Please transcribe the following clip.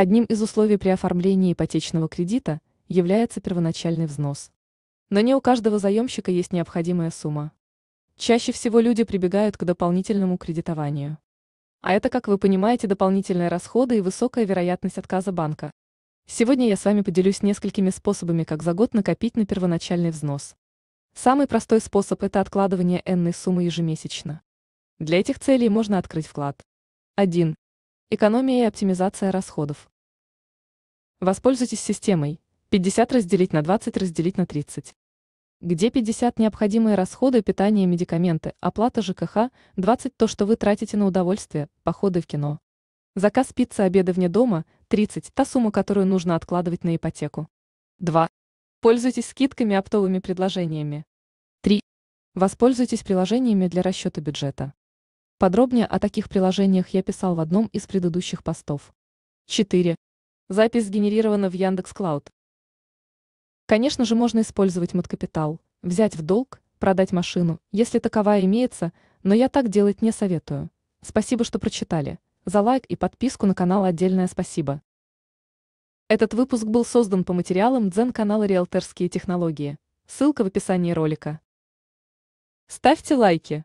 Одним из условий при оформлении ипотечного кредита является первоначальный взнос. Но не у каждого заемщика есть необходимая сумма. Чаще всего люди прибегают к дополнительному кредитованию. А это, как вы понимаете, дополнительные расходы и высокая вероятность отказа банка. Сегодня я с вами поделюсь несколькими способами, как за год накопить на первоначальный взнос. Самый простой способ – это откладывание энной суммы ежемесячно. Для этих целей можно открыть вклад. 1. Экономия и оптимизация расходов. Воспользуйтесь системой 50 разделить на 20 разделить на 30. Где 50 необходимые расходы, питание, медикаменты, оплата ЖКХ, 20 то, что вы тратите на удовольствие, походы в кино. Заказ пиццы, обеды вне дома, 30 та сумма, которую нужно откладывать на ипотеку. 2. Пользуйтесь скидками, оптовыми предложениями. 3. Воспользуйтесь приложениями для расчета бюджета. Подробнее о таких приложениях я писал в одном из предыдущих постов. 4. Запись сгенерирована в Яндекс.Клауд. Конечно же, можно использовать мат взять в долг, продать машину, если таковая имеется, но я так делать не советую. Спасибо, что прочитали. За лайк и подписку на канал отдельное спасибо. Этот выпуск был создан по материалам дзен-канала «Риэлторские технологии». Ссылка в описании ролика. Ставьте лайки.